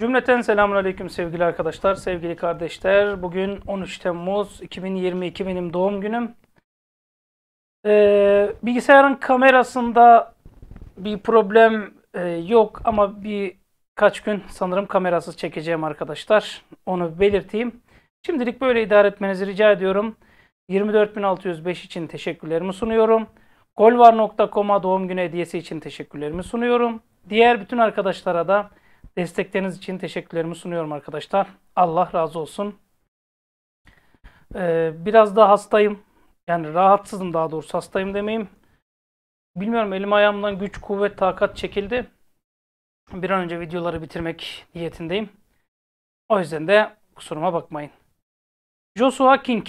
Cümleten selamun aleyküm sevgili arkadaşlar, sevgili kardeşler. Bugün 13 Temmuz 2022 benim doğum günüm. Ee, bilgisayarın kamerasında bir problem e, yok ama bir kaç gün sanırım kamerasız çekeceğim arkadaşlar. Onu belirteyim. Şimdilik böyle idare etmenizi rica ediyorum. 24.605 için teşekkürlerimi sunuyorum. Golvar.com'a doğum günü hediyesi için teşekkürlerimi sunuyorum. Diğer bütün arkadaşlara da Destekleriniz için teşekkürlerimi sunuyorum arkadaşlar. Allah razı olsun. Ee, biraz daha hastayım. Yani rahatsızım daha doğrusu hastayım demeyeyim. Bilmiyorum elim ayağımdan güç, kuvvet, takat çekildi. Bir an önce videoları bitirmek niyetindeyim. O yüzden de kusuruma bakmayın. Joshua King.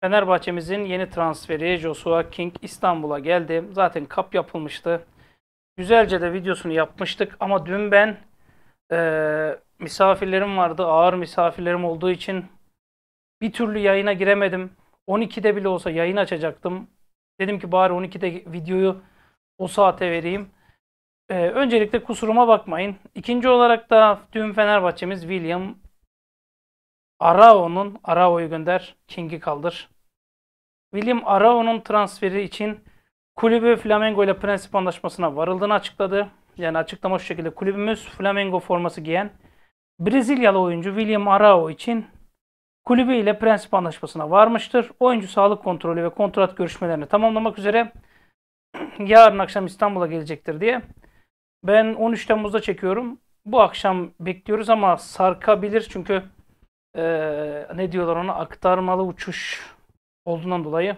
Fenerbahçe'mizin yeni transferi Joshua King İstanbul'a geldi. Zaten kap yapılmıştı. Güzelce de videosunu yapmıştık ama dün ben e, misafirlerim vardı. Ağır misafirlerim olduğu için bir türlü yayına giremedim. 12'de bile olsa yayın açacaktım. Dedim ki bari 12'de videoyu o saate vereyim. Ee, öncelikle kusuruma bakmayın. İkinci olarak da dün Fenerbahçemiz William Arao'nun Arao'yu gönder, King'i kaldır. William Arao'nun transferi için kulübü Flamengo ile prensip anlaşmasına varıldığını açıkladı. Yani açıklama şu şekilde. Kulübümüz Flamengo forması giyen Brezilyalı oyuncu William Arao için kulübü ile prensip anlaşmasına varmıştır. Oyuncu sağlık kontrolü ve kontrat görüşmelerini tamamlamak üzere yarın akşam İstanbul'a gelecektir diye. Ben 13 Temmuz'da çekiyorum. Bu akşam bekliyoruz ama sarkabilir çünkü e, ne diyorlar ona aktarmalı uçuş olduğundan dolayı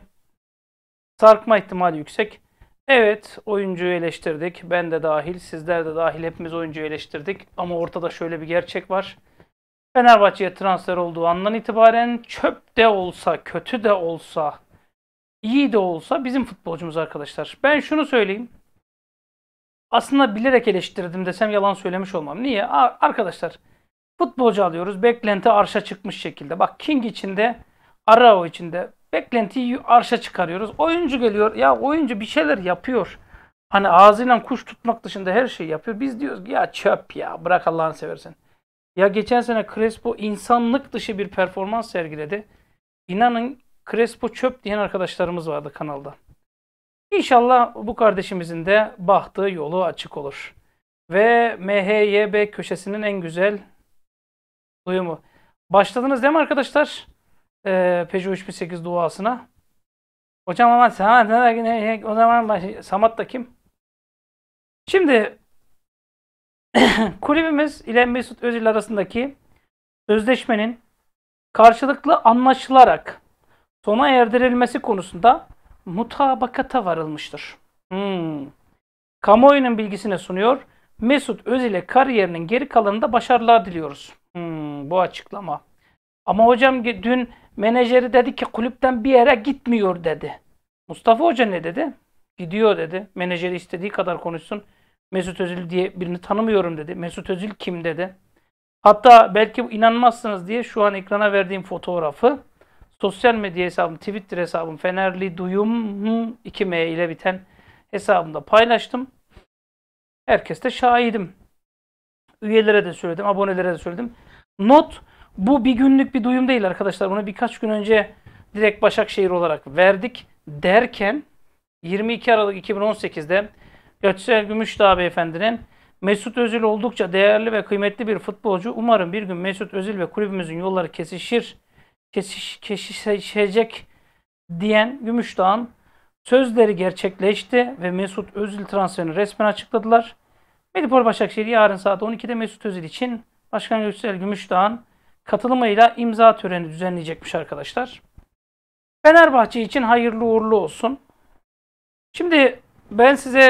sarkma ihtimali yüksek. Evet, oyuncuyu eleştirdik. Ben de dahil, sizler de dahil hepimiz oyuncuyu eleştirdik. Ama ortada şöyle bir gerçek var. Fenerbahçe'ye transfer olduğu andan itibaren çöp de olsa, kötü de olsa, iyi de olsa bizim futbolcumuz arkadaşlar. Ben şunu söyleyeyim. Aslında bilerek eleştirdim desem yalan söylemiş olmam. Niye? Arkadaşlar futbolcu alıyoruz. Beklenti arşa çıkmış şekilde. Bak King içinde, Arao içinde, Beklentiyi arşa çıkarıyoruz. Oyuncu geliyor. Ya oyuncu bir şeyler yapıyor. Hani ağzıyla kuş tutmak dışında her şeyi yapıyor. Biz diyoruz ki ya çöp ya bırak Allah'ını seversen. Ya geçen sene Crespo insanlık dışı bir performans sergiledi. İnanın Crespo çöp diyen arkadaşlarımız vardı kanalda. İnşallah bu kardeşimizin de baktığı yolu açık olur. Ve MHYB köşesinin en güzel duyumu. Başladınız değil mi arkadaşlar? e, Peugeot 3008 duasına. Hocam ama Samat ne o zaman baş... Samat da kim? Şimdi kulübümüz ile Mesut Özil arasındaki sözleşmenin karşılıklı anlaşılarak sona erdirilmesi konusunda mutabakata varılmıştır. Hmm. Kamuoyunun bilgisine sunuyor. Mesut Özil'e kariyerinin geri kalanında başarılar diliyoruz. Hmm, bu açıklama. Ama hocam dün menajeri dedi ki kulüpten bir yere gitmiyor dedi. Mustafa Hoca ne dedi? Gidiyor dedi. Menajeri istediği kadar konuşsun. Mesut Özil diye birini tanımıyorum dedi. Mesut Özil kim dedi. Hatta belki inanmazsınız diye şu an ekrana verdiğim fotoğrafı sosyal medya hesabım, Twitter hesabım Fenerli Duyum 2M ile biten hesabımda paylaştım. Herkes de şahidim. Üyelere de söyledim, abonelere de söyledim. Not bu bir günlük bir duyum değil arkadaşlar. Bunu birkaç gün önce direkt Başakşehir olarak verdik derken 22 Aralık 2018'de Göksel Gümüşdağ beyefendinin Mesut Özil oldukça değerli ve kıymetli bir futbolcu. Umarım bir gün Mesut Özil ve kulübümüzün yolları kesişir, kesiş, kesişecek diyen Gümüşdağ'ın sözleri gerçekleşti ve Mesut Özil transferini resmen açıkladılar. Medipol Başakşehir yarın saat 12'de Mesut Özil için Başkan Göksel Gümüşdağ'ın katılımıyla imza töreni düzenleyecekmiş arkadaşlar. Fenerbahçe için hayırlı uğurlu olsun. Şimdi ben size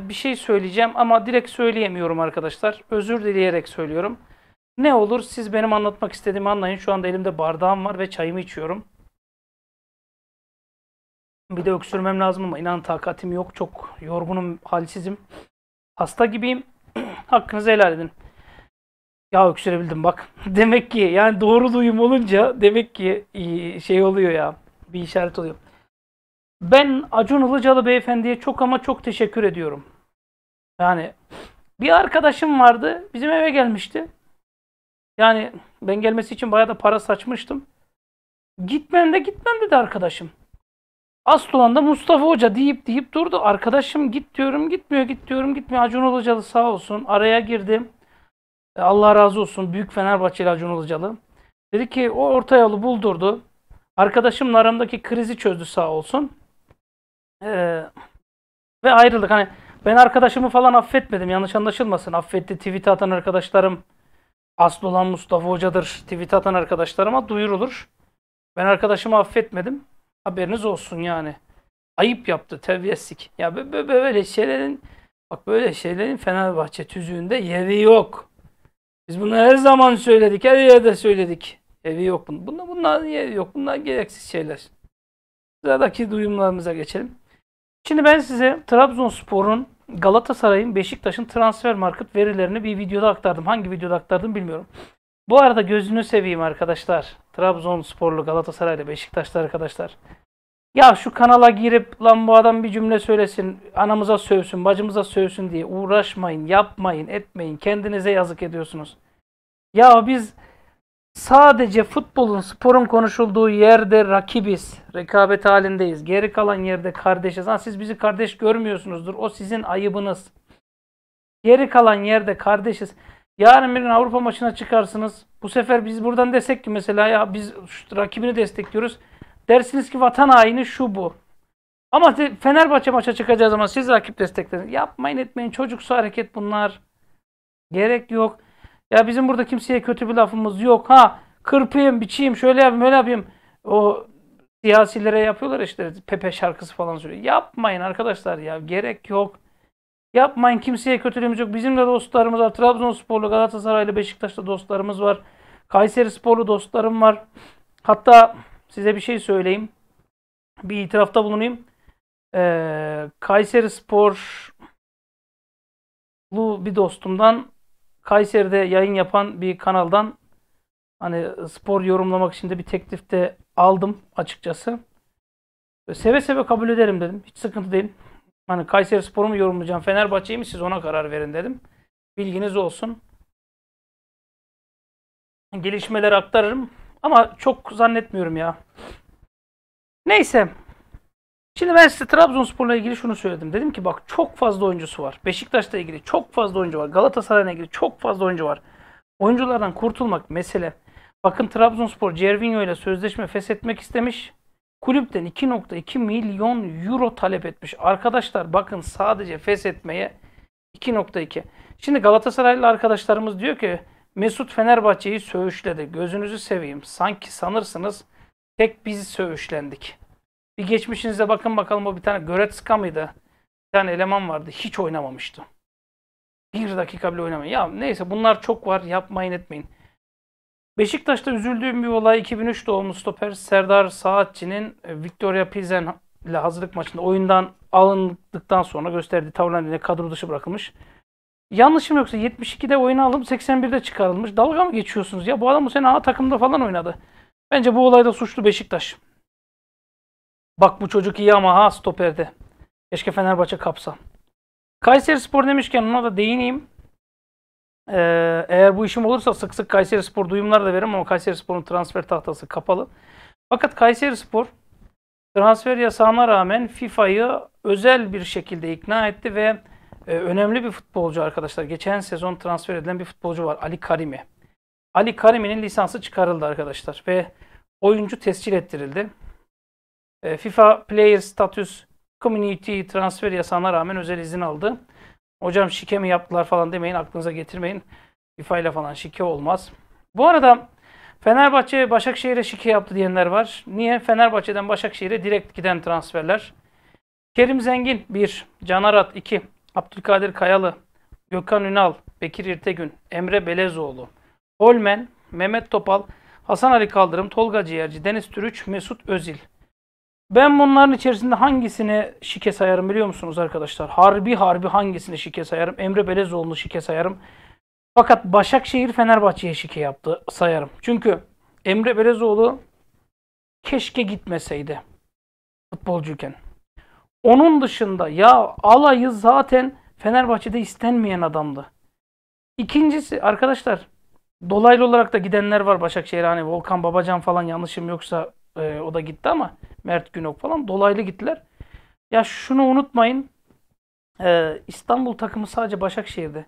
e, bir şey söyleyeceğim ama direkt söyleyemiyorum arkadaşlar. Özür dileyerek söylüyorum. Ne olur siz benim anlatmak istediğimi anlayın. Şu anda elimde bardağım var ve çayımı içiyorum. Bir de öksürmem lazım ama inan takatim yok. Çok yorgunum, halsizim. Hasta gibiyim. Hakkınızı helal edin. Ya öksürebildim bak. Demek ki yani doğru duyum olunca demek ki e, şey oluyor ya. Bir işaret oluyor. Ben Acun Ilıcalı beyefendiye çok ama çok teşekkür ediyorum. Yani bir arkadaşım vardı. Bizim eve gelmişti. Yani ben gelmesi için bayağı da para saçmıştım. Gitmem de gitmem dedi arkadaşım. Aslıhan da Mustafa Hoca deyip deyip durdu. Arkadaşım git diyorum gitmiyor git diyorum gitmiyor. Acun Ilıcalı sağ olsun araya girdim. E, Allah razı olsun büyük Fenerbahçeli Acun Ilıcalı. Dedi ki o orta yolu buldurdu. Arkadaşımla aramdaki krizi çözdü sağ olsun. Ee, ve ayrıldık. Hani ben arkadaşımı falan affetmedim. Yanlış anlaşılmasın. Affetti tweet atan arkadaşlarım. Aslı olan Mustafa Hoca'dır. Tweet atan arkadaşlarıma duyurulur. Ben arkadaşımı affetmedim. Haberiniz olsun yani. Ayıp yaptı terbiyesizlik. Ya böyle şeylerin bak böyle şeylerin Fenerbahçe tüzüğünde yeri yok. Biz bunu her zaman söyledik, her yerde söyledik. Evi yok bunun. Bunlar, bunlar niye yok. Bunlar gereksiz şeyler. Sıradaki duyumlarımıza geçelim. Şimdi ben size Trabzonspor'un, Galatasaray'ın, Beşiktaş'ın transfer market verilerini bir videoda aktardım. Hangi videoda aktardım bilmiyorum. Bu arada gözünü seveyim arkadaşlar. Trabzonsporlu, Galatasaraylı, Beşiktaşlı arkadaşlar ya şu kanala girip lan bu adam bir cümle söylesin, anamıza sövsün, bacımıza sövsün diye uğraşmayın, yapmayın, etmeyin. Kendinize yazık ediyorsunuz. Ya biz sadece futbolun, sporun konuşulduğu yerde rakibiz, rekabet halindeyiz. Geri kalan yerde kardeşiz. Ha, siz bizi kardeş görmüyorsunuzdur. O sizin ayıbınız. Geri kalan yerde kardeşiz. Yarın bir Avrupa maçına çıkarsınız. Bu sefer biz buradan desek ki mesela ya biz rakibini destekliyoruz. Dersiniz ki vatan haini şu bu. Ama Fenerbahçe maça çıkacağı zaman siz rakip destekleyin. Yapmayın etmeyin. Çocuksu hareket bunlar. Gerek yok. Ya bizim burada kimseye kötü bir lafımız yok. Ha kırpayım, biçeyim, şöyle yapayım, öyle yapayım. O siyasilere yapıyorlar işte Pepe şarkısı falan söylüyor. Yapmayın arkadaşlar ya. Gerek yok. Yapmayın kimseye kötülüğümüz yok. Bizim de dostlarımız var. Trabzonsporlu, Galatasaraylı, Beşiktaş'ta dostlarımız var. Kayseri sporlu dostlarım var. Hatta size bir şey söyleyeyim. Bir itirafta bulunayım. Ee, Kayseri bu bir dostumdan Kayseri'de yayın yapan bir kanaldan hani spor yorumlamak için de bir teklif de aldım açıkçası. Seve seve kabul ederim dedim. Hiç sıkıntı değil. Hani Kayseri Spor'u mu yorumlayacağım, Fenerbahçe'yi mi siz ona karar verin dedim. Bilginiz olsun. Gelişmeleri aktarırım. Ama çok zannetmiyorum ya. Neyse. Şimdi ben size Trabzonspor'la ilgili şunu söyledim. Dedim ki bak çok fazla oyuncusu var. Beşiktaş'la ilgili çok fazla oyuncu var. Galatasaray'la ilgili çok fazla oyuncu var. Oyunculardan kurtulmak mesele. Bakın Trabzonspor Cervinho ile sözleşme feshetmek istemiş. Kulüpten 2.2 milyon euro talep etmiş. Arkadaşlar bakın sadece feshetmeye 2.2. Şimdi Galatasaraylı arkadaşlarımız diyor ki Mesut Fenerbahçe'yi söğüşledi. Gözünüzü seveyim. Sanki sanırsınız tek biz söğüşlendik. Bir geçmişinize bakın bakalım o bir tane Göretzka mıydı? Bir tane eleman vardı. Hiç oynamamıştı. Bir dakika bile oynamayın. Ya neyse bunlar çok var. Yapmayın etmeyin. Beşiktaş'ta üzüldüğüm bir olay 2003 doğumlu stoper Serdar Saatçı'nın e, Victoria Pilsen ile hazırlık maçında oyundan alındıktan sonra gösterdiği tavırlarıyla kadro dışı bırakılmış. Yanlışım yoksa 72'de oyuna alınıp 81'de çıkarılmış. Dalga mı geçiyorsunuz ya? Bu adam bu sene A takımda falan oynadı. Bence bu olayda suçlu Beşiktaş. Bak bu çocuk iyi ama ha stoperde. Keşke Fenerbahçe kapsa. Kayseri Spor demişken ona da değineyim. Ee, eğer bu işim olursa sık sık Kayseri Spor duyumlar da veririm ama Kayseri Spor'un transfer tahtası kapalı. Fakat Kayseri Spor transfer yasağına rağmen FIFA'yı özel bir şekilde ikna etti ve e, önemli bir futbolcu arkadaşlar. Geçen sezon transfer edilen bir futbolcu var. Ali Karimi. Ali Karimi'nin lisansı çıkarıldı arkadaşlar ve oyuncu tescil ettirildi. E, FIFA Player Status Community transfer yasağına rağmen özel izin aldı. Hocam şike mi yaptılar falan demeyin aklınıza getirmeyin. FIFA ile falan şike olmaz. Bu arada Fenerbahçe Başakşehir'e şike yaptı diyenler var. Niye? Fenerbahçe'den Başakşehir'e direkt giden transferler. Kerim Zengin 1, Canarat Arat 2, Abdülkadir Kayalı, Gökhan Ünal, Bekir İrtegün, Emre Belezoğlu, Holmen, Mehmet Topal, Hasan Ali Kaldırım, Tolga Ciğerci, Deniz Türüç, Mesut Özil. Ben bunların içerisinde hangisini şike sayarım biliyor musunuz arkadaşlar? Harbi harbi hangisini şike sayarım? Emre Belezoğlu'nu şike sayarım. Fakat Başakşehir Fenerbahçe'ye şike yaptı sayarım. Çünkü Emre Belezoğlu keşke gitmeseydi futbolcuyken. Onun dışında ya alayı zaten Fenerbahçe'de istenmeyen adamdı. İkincisi arkadaşlar dolaylı olarak da gidenler var Başakşehir hani Volkan Babacan falan yanlışım yoksa e, o da gitti ama Mert Günok falan dolaylı gittiler. Ya şunu unutmayın e, İstanbul takımı sadece Başakşehir'de.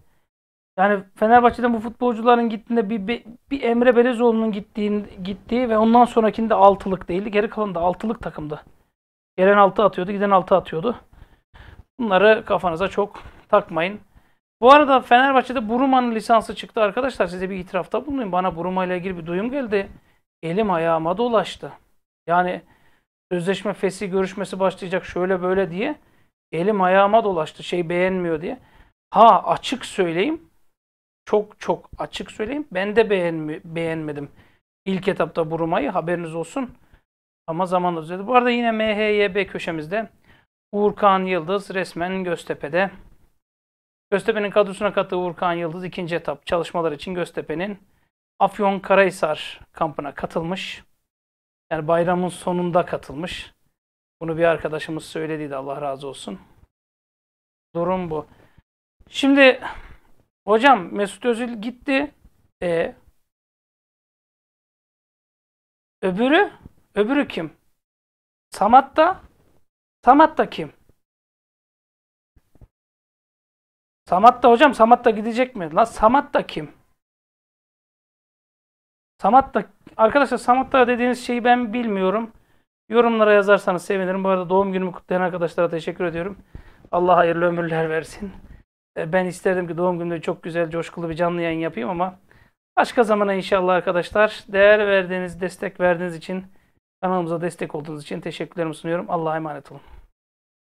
Yani Fenerbahçe'den bu futbolcuların gittiğinde bir, bir, bir Emre Belezoğlu'nun gittiği, gittiği ve ondan sonrakinde altılık değildi. Geri kalan da altılık takımdı. Gelen 6 atıyordu, giden 6 atıyordu. Bunları kafanıza çok takmayın. Bu arada Fenerbahçe'de Buruma'nın lisansı çıktı arkadaşlar. Size bir itirafta bulunayım. Bana Buruma ile ilgili bir duyum geldi. Elim ayağıma dolaştı. Yani sözleşme fesi görüşmesi başlayacak şöyle böyle diye. Elim ayağıma dolaştı şey beğenmiyor diye. Ha açık söyleyeyim. Çok çok açık söyleyeyim. Ben de beğenmi beğenmedim. İlk etapta Buruma'yı haberiniz olsun. Ama zamanla düzeldi. Bu arada yine MHYB köşemizde Uğurkan Yıldız resmen Göztepe'de. Göztepe'nin kadrosuna kattığı Uğurkan Yıldız ikinci etap çalışmalar için Göztepe'nin Afyon Karahisar kampına katılmış. Yani bayramın sonunda katılmış. Bunu bir arkadaşımız söylediydi Allah razı olsun. Durum bu. Şimdi hocam Mesut Özil gitti. E, öbürü Öbürü kim? Samat da Samat da kim? Samat da hocam Samat da gidecek mi? Lan Samat da kim? Samat da arkadaşlar Samat da dediğiniz şeyi ben bilmiyorum. Yorumlara yazarsanız sevinirim. Bu arada doğum günümü kutlayan arkadaşlara teşekkür ediyorum. Allah hayırlı ömürler versin. E, ben isterdim ki doğum günümde çok güzel, coşkulu bir canlı yayın yapayım ama başka zamana inşallah arkadaşlar. Değer verdiğiniz, destek verdiğiniz için Kanalımıza destek olduğunuz için teşekkürlerimi sunuyorum. Allah'a emanet olun.